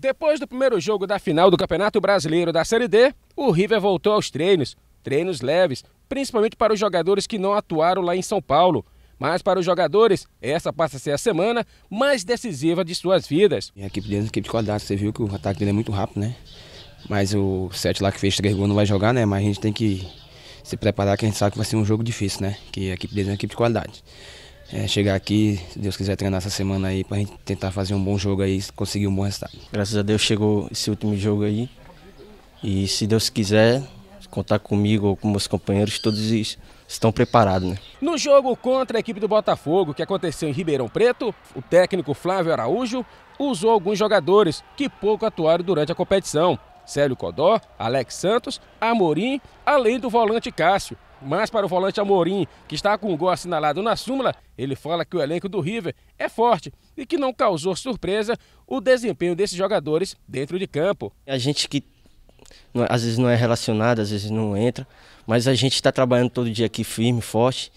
Depois do primeiro jogo da final do Campeonato Brasileiro da Série D, o River voltou aos treinos, treinos leves, principalmente para os jogadores que não atuaram lá em São Paulo. Mas para os jogadores, essa passa a ser a semana mais decisiva de suas vidas. A equipe deles, a equipe de é quadrado, você viu que o ataque dele é muito rápido, né? Mas o set lá que fez três gols não vai jogar, né? Mas a gente tem que se preparar, que a gente sabe que vai ser um jogo difícil, né? Que a equipe deles é uma equipe de qualidade é, chegar aqui, se Deus quiser treinar essa semana aí, pra gente tentar fazer um bom jogo aí e conseguir um bom resultado. Graças a Deus chegou esse último jogo aí. E se Deus quiser, contar comigo ou com meus companheiros, todos estão preparados. Né? No jogo contra a equipe do Botafogo, que aconteceu em Ribeirão Preto, o técnico Flávio Araújo usou alguns jogadores que pouco atuaram durante a competição. Célio Codó, Alex Santos, Amorim, além do volante Cássio. Mas para o volante Amorim, que está com um gol assinalado na súmula, ele fala que o elenco do River é forte e que não causou surpresa o desempenho desses jogadores dentro de campo. A gente que é, às vezes não é relacionado, às vezes não entra, mas a gente está trabalhando todo dia aqui firme, forte.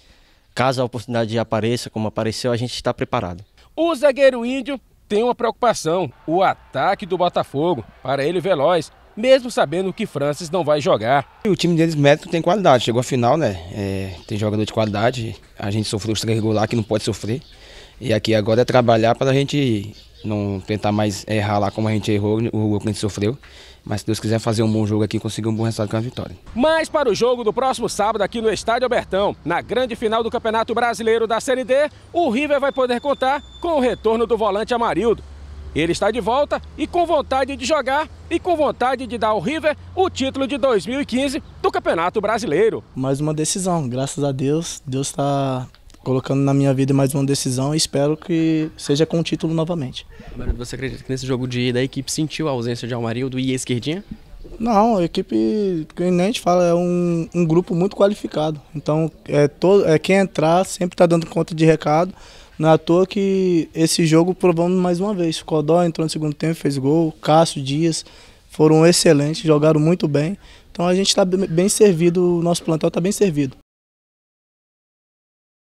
Caso a oportunidade apareça, como apareceu, a gente está preparado. O zagueiro índio tem uma preocupação: o ataque do Botafogo. Para ele, veloz, mesmo sabendo que Francis não vai jogar. O time deles mérito tem qualidade, chegou à final, né? É, tem jogador de qualidade, a gente sofreu os três regular que não pode sofrer. E aqui agora é trabalhar para a gente não tentar mais errar lá como a gente errou, o gol que a gente sofreu. Mas se Deus quiser fazer um bom jogo aqui, conseguir um bom resultado com a vitória. Mais para o jogo do próximo sábado aqui no Estádio Albertão, na grande final do Campeonato Brasileiro da Série D, o River vai poder contar com o retorno do volante Amarildo. Ele está de volta e com vontade de jogar e com vontade de dar ao River o título de 2015 do Campeonato Brasileiro. Mais uma decisão, graças a Deus. Deus está colocando na minha vida mais uma decisão e espero que seja com o título novamente. Você acredita que nesse jogo de ida a equipe sentiu a ausência de Almarildo e esquerdinha? Não, a equipe, que nem a gente fala, é um, um grupo muito qualificado. Então, é, todo, é quem entrar sempre está dando conta de recado. Não é à toa que esse jogo provamos mais uma vez. Codó entrou no segundo tempo, fez gol. Cássio, Dias foram excelentes, jogaram muito bem. Então a gente está bem servido, o nosso plantel está bem servido.